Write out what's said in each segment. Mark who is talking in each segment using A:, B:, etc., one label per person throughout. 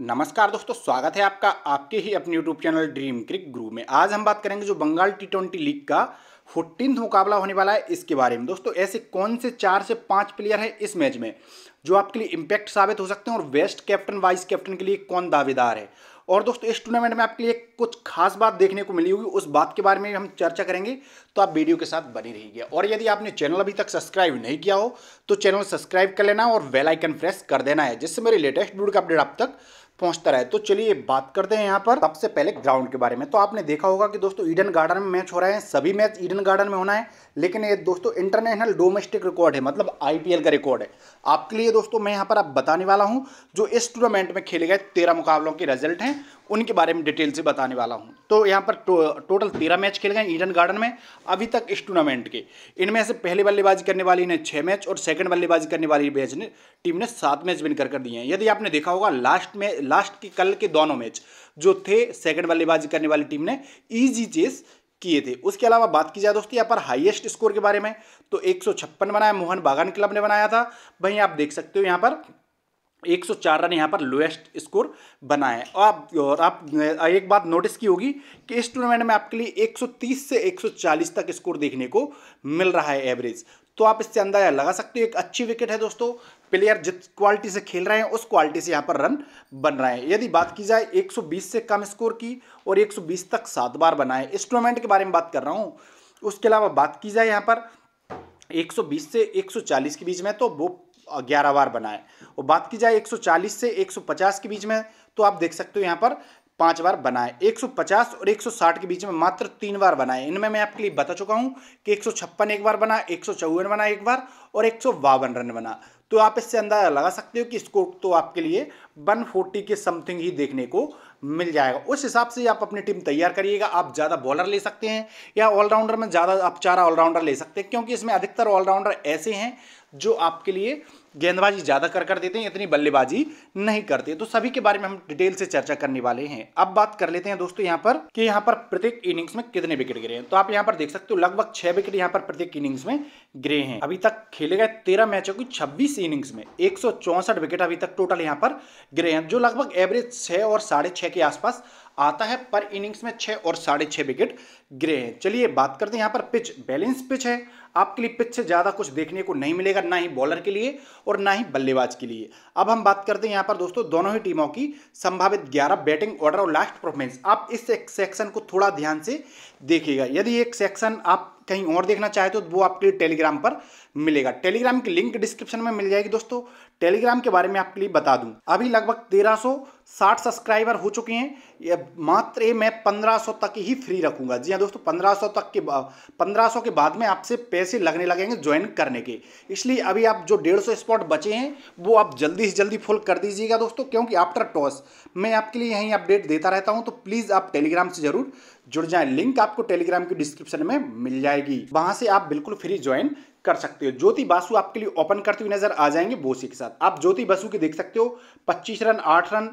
A: नमस्कार दोस्तों स्वागत है आपका आपके ही अपने YouTube channel dream crick Guru में आज हम बात करेंगे जो बंगाल टी ट्वेंटी लीग का फोर्टीन मुकाबला होने वाला है इसके बारे में दोस्तों ऐसे कौन से चार से पांच प्लेयर हैं इस मैच में जो आपके लिए इम्पैक्ट साबित हो सकते हैं और वेस्ट कैप्टन वाइस कैप्टन के लिए कौन दावेदार है और दोस्तों इस टूर्नामेंट में आपके लिए कुछ खास बात देखने को मिली होगी उस बात के बारे में हम चर्चा करेंगे तो आप वीडियो के साथ बनी रहिए और यदि आपने चैनल अभी तक सब्सक्राइब नहीं किया हो तो चैनल सब्सक्राइब कर लेना और वेलाइकन प्रेस कर देना है जिससे मेरे लेटेस्ट वीडियो का अपडेट आप तक पहुंचता रहे तो चलिए बात करते हैं यहाँ पर सबसे पहले ग्राउंड के बारे में तो आपने देखा होगा कि दोस्तों ईडन गार्डन में मैच हो रहा है सभी मैच ईडन गार्डन में होना है लेकिन ये दोस्तों इंटरनेशनल डोमेस्टिक रिकॉर्ड है मतलब आईपीएल का रिकॉर्ड है आपके लिए दोस्तों मैं यहाँ पर आप बताने वाला हूँ जो इस टूर्नामेंट में खेले गए तेरह मुकाबलों के रिजल्ट हैं उनके बारे में डिटेल से बताने वाला हूँ तो यहाँ पर टोटल तेरह मैच खेल गए ईडन गार्डन में अभी तक इस टूर्नामेंट के इनमें से पहले बल्लेबाजी करने वाली ने छः मैच और सेकंड बल्लेबाजी करने वाली मैच ने टीम ने सात मैच विन कर कर दिए हैं यदि आपने देखा होगा लास्ट में लास्ट के कल के दोनों मैच जो थे सेकंड बल्लेबाजी करने वाली टीम ने ईजी चेस किए थे उसके अलावा बात की जाए दोस्तों यहाँ पर हाइएस्ट स्कोर के बारे में तो एक बनाया मोहन बागान क्लब ने बनाया था वहीं आप देख सकते हो यहाँ पर 104 रन यहाँ पर लोएस्ट स्कोर बनाए आप और आप एक बात नोटिस की होगी कि इस टूर्नामेंट में आपके लिए 130 से 140 तक स्कोर देखने को मिल रहा है एवरेज तो आप इससे अंदाजा लगा सकते हो एक अच्छी विकेट है दोस्तों प्लेयर जिस क्वालिटी से खेल रहे हैं उस क्वालिटी से यहाँ पर रन बन रहे हैं यदि बात की जाए 120 से कम स्कोर की और 120 तक सात बार बनाए इस टूर्नामेंट के बारे में बात कर रहा हूँ उसके अलावा बात की जाए यहाँ पर 120 से 140 के बीच में तो वो ग्यारह बार बनाए और बात की जाए 140 से 150 के बीच में तो आप देख सकते हो यहाँ पर पांच बार बनाए 150 और 160 के बीच में मात्र तीन बार बनाए इनमें मैं आपके लिए बता चुका हूँ कि एक एक बार बना एक बना एक बार और एक रन बना तो आप इससे अंदाज़ा लगा सकते हो कि स्कोर तो आपके लिए 140 के समथिंग ही देखने को मिल जाएगा उस हिसाब से आप अपनी टीम तैयार करिएगा आप ज़्यादा बॉलर ले सकते हैं या ऑलराउंडर में ज़्यादा आप चार ऑलराउंडर ले सकते हैं क्योंकि इसमें अधिकतर ऑलराउंडर ऐसे हैं जो आपके लिए गेंदबाजी ज़्यादा कर कर देते हैं इतनी बल्लेबाजी नहीं करते तो सभी के बारे में हम डिटेल से चर्चा करने वाले हैं अब बात कर लेते हैं दोस्तों यहाँ पर कि यहाँ पर प्रत्येक इनिंग्स में कितने विकेट गिरे हैं तो आप यहाँ पर देख सकते हो लगभग छह विकेट यहाँ पर प्रत्येक इनिंग्स में गिरे हैं अभी तक खेले गए तेरह मैचों की छब्बीस इनिंग्स में एक विकेट अभी तक टोटल यहाँ पर गिरे हैं जो लगभग एवरेज छः और साढ़े के आसपास आता है पर इनिंग्स में छः और साढ़े छः विकेट गिरे हैं चलिए बात करते हैं यहाँ पर पिच बैलेंस पिच है आपके लिए पिच से ज़्यादा कुछ देखने को नहीं मिलेगा ना ही बॉलर के लिए और ना ही बल्लेबाज के लिए अब हम बात करते हैं यहाँ पर दोस्तों दोनों ही टीमों की संभावित ग्यारह बैटिंग ऑर्डर और लास्ट परफॉर्मेंस आप इस सेक्शन को थोड़ा ध्यान से देखिएगा यदि एक सेक्शन आप कहीं और देखना चाहे तो वो आपके लिए टेलीग्राम पर मिलेगा टेलीग्राम की लिंक डिस्क्रिप्शन में मिल जाएगी दोस्तों टेलीग्राम के बारे में आपके लिए बता दूं अभी लगभग 1360 सब्सक्राइबर हो चुके हैं ये मात्र ये मैं 1500 तक ही फ्री रखूंगा जी हाँ दोस्तों 1500 तक के 1500 के बाद में आपसे पैसे लगने लगेंगे ज्वाइन करने के इसलिए अभी आप जो 150 स्पॉट बचे हैं वो आप जल्दी से जल्दी फुल कर दीजिएगा दोस्तों क्योंकि आफ्टर टॉस मैं आपके लिए यहीं अपडेट देता रहता हूँ तो प्लीज़ आप टेलीग्राम से ज़रूर जुड़ जाएं लिंक आपको टेलीग्राम की डिस्क्रिप्शन में मिल जाएगी वहां से आप बिल्कुल फ्री ज्वाइन कर सकते हो ज्योति बासु आपके लिए ओपन करते हुए नजर आ जाएंगे बोसी के साथ आप ज्योति बासु के देख सकते हो पच्चीस रन आठ रन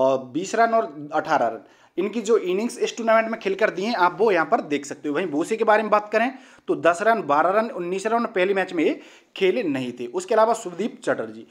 A: और बीस रन और अठारह रन इनकी जो इनिंग्स इस टूर्नामेंट में खेलकर दी हैं आप वो यहाँ पर देख सकते हो वहीं बोसे के बारे में बात करें तो 10 रन 12 रन 19 रन पहले मैच में ये खेले नहीं थे उसके अलावा सुदीप चटर्जी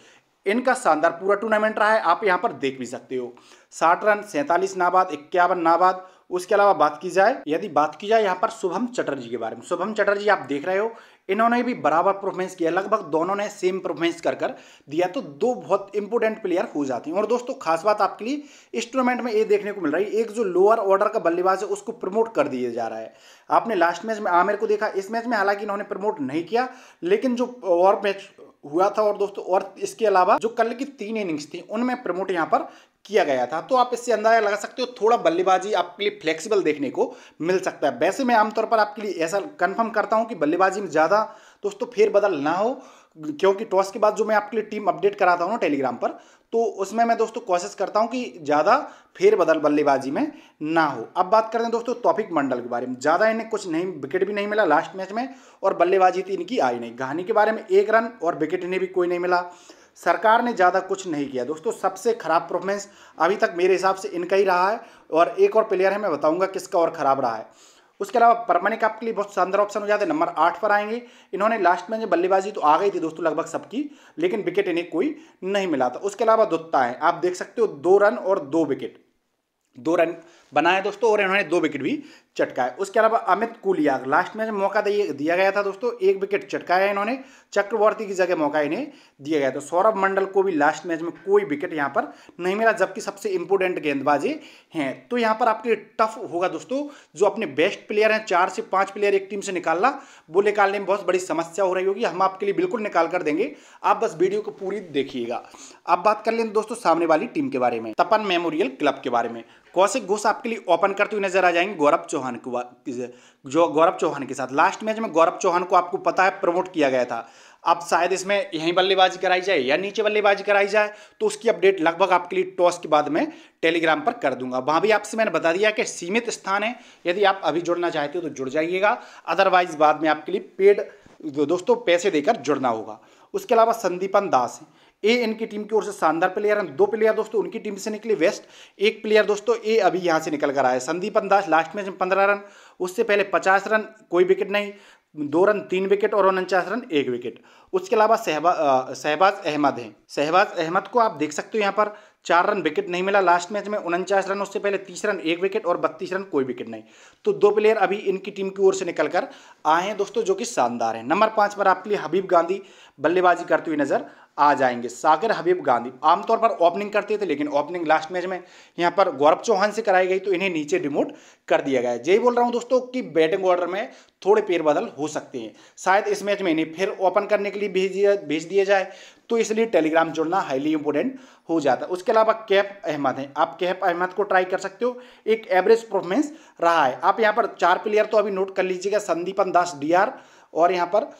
A: इनका शानदार पूरा टूर्नामेंट रहा है आप यहाँ पर देख भी सकते हो साठ रन सैंतालीस नाबाद इक्यावन नाबाद उसके अलावा बात की जाए यदि बात की जाए यहाँ पर शुभम चटर्जी के बारे में शुभम चटर्जी आप देख रहे हो इन्होंने भी बराबर परफॉर्मेंस किया लगभग दोनों ने सेम परफॉर्मेंस कर कर दिया तो दो बहुत इंपोर्टेंट प्लेयर हो जाते हैं और दोस्तों खास बात आपके लिए इस टूर्नामेंट में ये देखने को मिल रही है एक जो लोअर ऑर्डर का बल्लेबाज है उसको प्रमोट कर दिया जा रहा है आपने लास्ट मैच में आमिर को देखा इस मैच में हालांकि इन्होंने प्रमोट नहीं किया लेकिन जो और मैच हुआ था और दोस्तों और इसके अलावा जो कल की तीन इनिंग्स थी उनमें प्रमोट यहाँ पर किया गया था तो आप इससे अंदाजा लगा सकते हो थोड़ा बल्लेबाजी आपके लिए फ्लेक्सिबल देखने को मिल सकता है वैसे मैं आमतौर पर आपके लिए ऐसा कंफर्म करता हूं कि बल्लेबाजी में ज़्यादा दोस्तों फिर बदल ना हो क्योंकि टॉस के बाद जो मैं आपके लिए टीम अपडेट कराता हूँ ना टेलीग्राम पर तो उसमें मैं दोस्तों कोशिश करता हूँ कि ज़्यादा फिर बदल बल्लेबाजी में ना हो अब बात करते हैं दोस्तों तौफिक मंडल के बारे में ज़्यादा इन्हें कुछ नहीं विकेट भी नहीं मिला लास्ट मैच में और बल्लेबाजी तो इनकी आई नहीं कहानी के बारे में एक रन और विकेट इन्हें भी कोई नहीं मिला सरकार ने ज़्यादा कुछ नहीं किया दोस्तों सबसे ख़राब परफॉर्मेंस अभी तक मेरे हिसाब से इनका ही रहा है और एक और प्लेयर है मैं बताऊंगा किसका और ख़राब रहा है उसके अलावा परमानिक आपके लिए बहुत शानदार ऑप्शन हो जाते हैं नंबर आठ पर आएंगे इन्होंने लास्ट में जो बल्लेबाजी तो आ गई थी दोस्तों लगभग सबकी लेकिन विकेट इन्हें कोई नहीं मिला था उसके अलावा दुत्ता है आप देख सकते हो दो रन और दो विकेट दो रन बनाया दोस्तों और इन्होंने दो विकेट भी चटकाए उसके अलावा अमित कुलिया लास्ट में मौका दिया गया था दोस्तों एक विकेट चटकाया इन्होंने चक्रवर्ती की जगह मौका इन्हें दिया गया तो सौरभ मंडल को भी लास्ट मैच में कोई विकेट यहाँ पर नहीं मिला जबकि सबसे इंपोर्टेंट गेंदबाजी हैं तो यहाँ पर आपके लिए टफ होगा दोस्तों जो अपने बेस्ट प्लेयर हैं चार से पांच प्लेयर एक टीम से निकालना वो निकालने में बहुत बड़ी समस्या हो रही होगी हम आपके लिए बिल्कुल निकाल कर देंगे आप बस वीडियो को पूरी देखिएगा अब बात कर लें दोस्तों सामने वाली टीम के बारे में तपन मेमोरियल क्लब के बारे में कौशिक घोष आपके लिए ओपन करते हुए नजर आ जाएंगे गौरव चौहान के जो गौरव चौहान के साथ लास्ट मैच में गौरव चौहान को आपको पता है प्रमोट किया गया था अब शायद इसमें यहीं बल्लेबाजी कराई जाए या नीचे बल्लेबाजी कराई जाए तो उसकी अपडेट लगभग आपके लिए टॉस के बाद में टेलीग्राम पर कर दूंगा वहाँ भी आपसे मैंने बता दिया कि सीमित स्थान है यदि आप अभी जुड़ना चाहते हो तो जुड़ जाइएगा अदरवाइज बाद में आपके लिए पेड दोस्तों पैसे देकर जुड़ना होगा उसके अलावा संदीपन दास हैं ए एन की टीम की ओर से शानदार प्लेयर हैं दो प्लेयर दोस्तों उनकी टीम से निकले वेस्ट एक प्लेयर दोस्तों ए अभी यहाँ से निकल कर आया संदीप अंदाज लास्ट मैच में पंद्रह रन उससे पहले पचास रन कोई विकेट नहीं दो रन तीन विकेट और उनचास रन एक विकेट उसके अलावा सहबा शहबाज अहमद हैं शहबाज अहमद को आप देख सकते हो यहाँ पर चार रन विकेट नहीं मिला लास्ट मैच में उनचास रन उससे पहले तीस रन एक विकेट और बत्तीस रन कोई विकेट नहीं तो दो प्लेयर अभी इनकी टीम की ओर से निकल कर आए हैं दोस्तों जो कि शानदार हैं नंबर पाँच पर आपके लिए हबीब गांधी बल्लेबाजी करती हुई नजर आ जाएंगे सागर हबीब गांधी आमतौर पर ओपनिंग करते थे लेकिन ओपनिंग लास्ट मैच में यहाँ पर गौरव चौहान से कराई गई तो इन्हें नीचे डिमोट कर दिया गया यही बोल रहा हूँ दोस्तों कि बैटिंग ऑर्डर में थोड़े बदल हो सकते हैं शायद इस मैच में इन्हें फिर ओपन करने के लिए भेज दिया भेज दिया जाए तो इसलिए टेलीग्राम जुड़ना हाईली इंपोर्टेंट हो जाता है उसके अलावा कैफ अहमद हैं आप कैफ अहमद को ट्राई कर सकते हो एक एवरेज परफॉर्मेंस रहा है आप यहाँ पर चार प्लेयर तो अभी नोट कर लीजिएगा संदीपन दास डी और यहाँ पर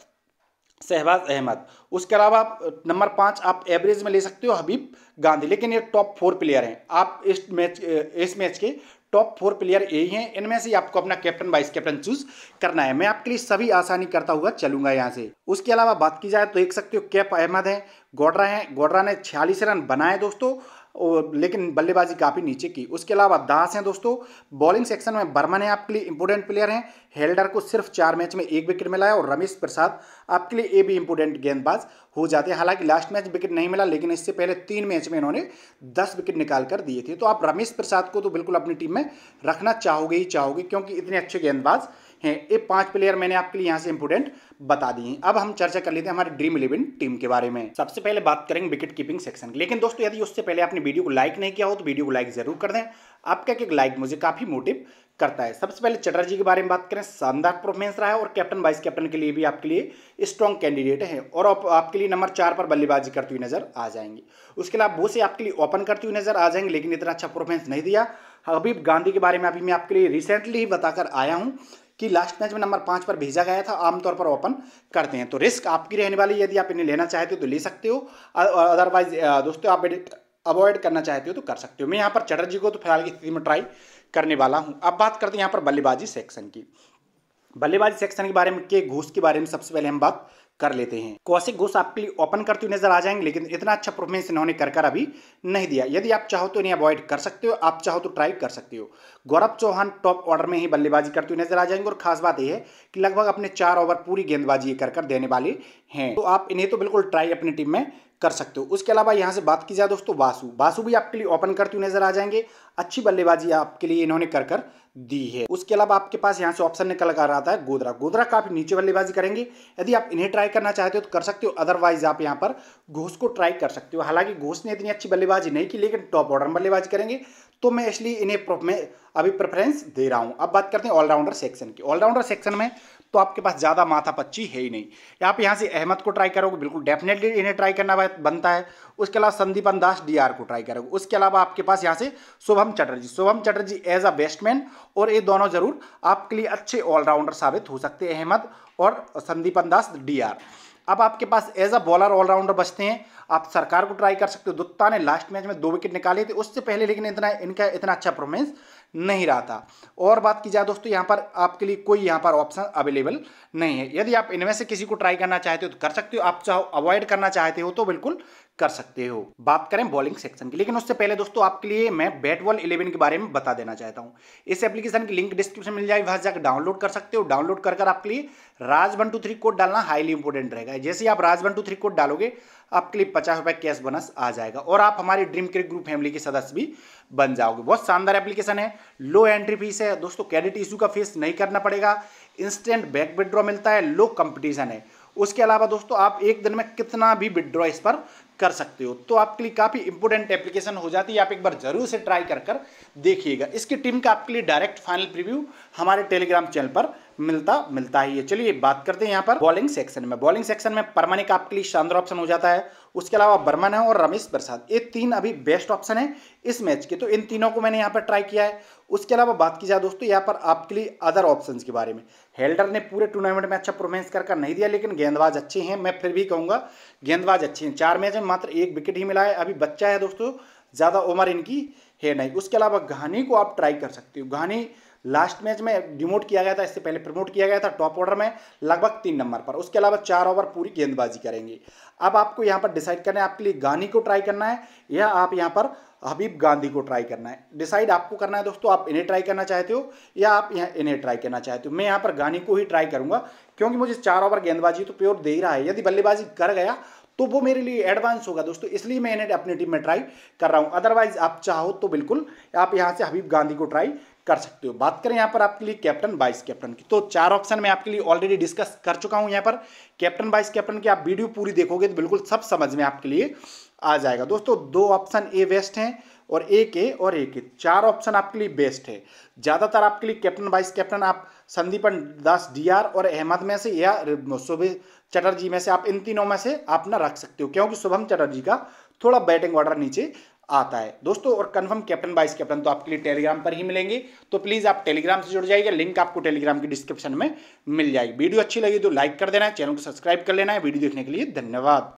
A: शहबाज अहमद उसके अलावा आप नंबर पाँच आप एवरेज में ले सकते हो हबीब गांधी लेकिन ये टॉप फोर प्लेयर हैं आप इस मैच इस मैच के टॉप फोर प्लेयर यही हैं इनमें से आपको अपना कैप्टन वाइस कैप्टन चूज करना है मैं आपके लिए सभी आसानी करता हुआ चलूंगा यहाँ से उसके अलावा बात की जाए तो देख सकते हो कैप अहमद हैं गोड्रा हैं गोड्रा ने छियालीस रन बनाए दोस्तों लेकिन बल्लेबाजी काफ़ी नीचे की उसके अलावा दास हैं दोस्तों बॉलिंग सेक्शन में बर्मन है आपके लिए इंपोर्टेंट प्लेयर हैं हेल्डर को सिर्फ चार मैच में एक विकेट मिला है और रमेश प्रसाद आपके लिए ए भी इंपोर्टेंट गेंदबाज हो जाते हैं हालांकि लास्ट मैच विकेट नहीं मिला लेकिन इससे पहले तीन मैच में इन्होंने दस विकेट निकाल कर दिए थे तो आप रमेश प्रसाद को तो बिल्कुल अपनी टीम में रखना चाहोगे ही चाहोगे क्योंकि इतने अच्छे गेंदबाज हैं ये पांच प्लेयर मैंने आपके लिए यहाँ से इंपोर्टेंट बता दी अब हम चर्चा कर लेते हैं हमारे ड्रीम इलेवन टीम के बारे में सबसे पहले बात करेंगे विकेट कीपिंग सेक्शन की लेकिन दोस्तों यदि उससे पहले आपने वीडियो को लाइक नहीं किया हो तो वीडियो को लाइक जरूर कर दें आपका एक लाइक मुझे काफ़ी मोटिव करता है सबसे पहले चटर्जी के बारे में बात करें शानदार परफॉर्मेंस रहा है और कैप्टन वाइस कैप्टन के लिए भी आपके लिए स्ट्रॉन्ग कैंडिडेट है और आप, आपके लिए नंबर चार पर बल्लेबाजी करती हुई नजर आ जाएंगे उसके अलावा बहुत से आपके लिए ओपन करती हुई नजर आ जाएंगे लेकिन इतना अच्छा परफॉर्मेंस नहीं दिया हबीब गांधी के बारे में अभी मैं आपके लिए रिसेंटली ही बताकर आया हूँ कि लास्ट मैच में नंबर पाँच पर भेजा गया था आमतौर पर ओपन करते हैं तो रिस्क आपकी रहने वाली यदि आप इन्हें लेना चाहते हो तो ले सकते हो अदरवाइज दोस्तों आप अवॉइड करना चाहते हो तो कर सकते हो मैं यहाँ पर चटर्जी को तो फिलहाल की स्थिति में ट्राई करने वाला हूँ अब बात करते हैं यहाँ पर बल्लेबाजी सेक्शन की बल्लेबाजी सेक्शन के बारे में के घोष के बारे में सबसे पहले हम बात कर लेते हैं कौशिक घोष आपके लिए ओपन करते हुए नजर आ जाएंगे लेकिन इतना अच्छा परफॉर्मेंस इन्होंने कर कर अभी नहीं दिया यदि आप चाहो तो इन्हें अवॉइड कर सकते हो आप चाहो तो ट्राई कर सकते हो गौरव चौहान टॉप ऑर्डर में ही बल्लेबाजी करते हुए नजर आ जाएंगे और खास बात यह है कि लगभग अपने चार ओवर पूरी गेंदबाजी कर कर देने वाले हैं तो आप इन्हें तो बिल्कुल ट्राई अपनी टीम में कर सकते हो उसके अलावा यहाँ से बात की जाए दोस्तों वासु वासु भी आपके लिए ओपन करते हुए नजर आ जाएंगे अच्छी बल्लेबाजी आपके लिए इन्होंने कर कर दी है उसके अलावा आपके पास यहाँ से ऑप्शन निकल कर आता है गोदरा गोदरा काफी नीचे बल्लेबाजी करेंगे यदि आप इन्हें ट्राई करना चाहते हो तो कर सकते हो अदरवाइज आप यहाँ पर घोष को ट्राई कर सकते हो हालांकि घोष ने इतनी अच्छी बल्लेबाजी नहीं की लेकिन टॉप ऑर्डर बल्लेबाजी करेंगे तो मैं इसलिए इन्हें मैं अभी प्रेफरेंस दे रहा हूँ अब बात करते हैं ऑलराउंडर सेक्शन की ऑलराउंडर सेक्शन में तो आपके पास ज़्यादा माथा पच्ची है ही नहीं आप यहाँ से अहमद को ट्राई करोगे बिल्कुल डेफिनेटली इन्हें ट्राई करना बनता है उसके अलावा संदीपन दास डी को ट्राई करोगे उसके अलावा आपके पास यहाँ से Shubham Chatterjee Shubham Chatterjee as a batsman और ये दोनों ज़रूर आपके लिए अच्छे ऑलराउंडर साबित हो सकते हैं अहमद और संदीपन दास डी अब आपके पास एज अ बॉलर ऑलराउंडर बचते हैं आप सरकार को ट्राई कर सकते हो दुत्ता ने लास्ट मैच में दो विकेट निकाले थे उससे पहले लेकिन इतना इनका इतना अच्छा परफॉर्मेंस नहीं रहा था और बात की जाए दोस्तों यहाँ पर आपके लिए कोई यहाँ पर ऑप्शन अवेलेबल नहीं है यदि आप इनमें से किसी को ट्राई करना चाहते हो तो कर सकते हो आप चाहो अवॉइड करना चाहते हो तो बिल्कुल कर सकते हो बात करें बॉलिंग सेक्शन की लेकिन उससे पहले दोस्तों आपके लिए मैं बैट बॉल इलेवन के बारे में बता देना चाहता हूं इस एप्लीकेशन की लिंक डिस्क्रिप्शन मिल जाएगी वहां जाकर डाउनलोड कर सकते हो डाउनलोड कर आपके लिए Raj one two three code डालना हाईली इंपॉर्टेंट रहेगा जैसे ही आप Raj one two three code डालोगे आपके लिए पचास रुपए कैश बोनस आ जाएगा और आप हमारी ड्रीम क्रिक ग्रुप फैमिली के सदस्य भी बन जाओगे बहुत शानदार एप्लीकेशन है लो एंट्री फीस है दोस्तों क्रेडिट इशू का फीस नहीं करना पड़ेगा इंस्टेंट बैक विड्रॉ मिलता है लो कंपटीशन है उसके अलावा दोस्तों आप एक दिन में कितना भी विड्रॉ इस पर कर सकते हो तो आपके लिए काफ़ी इंपोर्टेंट एप्लीकेशन हो जाती है आप एक बार जरूर से ट्राई कर कर देखिएगा इसकी टीम का आपके लिए डायरेक्ट फाइनल प्रीव्यू हमारे टेलीग्राम चैनल पर मिलता मिलता ही है चलिए बात करते हैं यहाँ पर बॉलिंग सेक्शन में बॉलिंग सेक्शन में परमानिक आपके लिए शानदार ऑप्शन हो जाता है उसके अलावा बर्मन है और रमेश प्रसाद ये तीन अभी बेस्ट ऑप्शन है इस मैच के तो इन तीनों को मैंने यहाँ पर ट्राई किया है उसके अलावा बात की जाए दोस्तों यहाँ पर आपके लिए अदर ऑप्शंस के बारे में हेल्डर ने पूरे टूर्नामेंट में अच्छा परफॉर्मेंस कर कर नहीं दिया लेकिन गेंदबाज अच्छे हैं मैं फिर भी कहूँगा गेंदबाज अच्छे हैं चार मैच में मात्र एक विकेट ही मिला है अभी बच्चा है दोस्तों ज़्यादा उम्र इनकी है नहीं उसके अलावा घानी को आप ट्राई कर सकते हो घानी लास्ट मैच में डिमोट किया गया था इससे पहले प्रमोट किया गया था टॉप ऑर्डर में लगभग तीन नंबर पर उसके अलावा चार ओवर पूरी गेंदबाजी करेंगे अब आपको यहाँ पर डिसाइड करना है आपके लिए गानी को ट्राई करना है या आप यहाँ पर हबीब गांधी को ट्राई करना है डिसाइड आपको करना है दोस्तों आप इन्हें ट्राई करना चाहते हो या आप यहाँ इन्हें ट्राई करना चाहते हो मैं यहाँ पर गानी को ही ट्राई करूंगा क्योंकि मुझे चार ओवर गेंदबाजी तो प्योर दे ही रहा है यदि बल्लेबाजी कर गया तो वो मेरे लिए एडवांस होगा दोस्तों इसलिए मैं इन्हें अपनी टीम में ट्राई कर रहा हूँ अदरवाइज आप चाहो तो बिल्कुल आप यहाँ से हबीब गांधी को ट्राई कर सकते हो बात करें यहाँ पर आपके लिए कैप्टन वाइस कैप्टन की तो चार ऑप्शन मैं आपके लिए ऑलरेडी डिस्कस कर चुका हूँ यहाँ पर कैप्टन वाइस कैप्टन की आप वीडियो पूरी देखोगे तो बिल्कुल सब समझ में आपके लिए आ जाएगा दोस्तों दो ऑप्शन ए बेस्ट हैं और ए के और ए के चार ऑप्शन आपके लिए बेस्ट है ज़्यादातर आपके लिए कैप्टन वाइस कैप्टन आप संदीपन दास डी और अहमद में से या शुभ चटर्जी में से आप इन तीनों में से आप रख सकते हो क्योंकि शुभम चटर्जी का थोड़ा बैटिंग ऑर्डर नीचे आता है दोस्तों और कन्फर्म कैप्टन वाइस कैप्टन तो आपके लिए टेलीग्राम पर ही मिलेंगे तो प्लीज़ आप टेलीग्राम से जुड़ जाइएगा लिंक आपको टेलीग्राम की डिस्क्रिप्शन में मिल जाएगी वीडियो अच्छी लगी तो लाइक कर देना चैनल को सब्सक्राइब कर लेना है वीडियो देखने के लिए धन्यवाद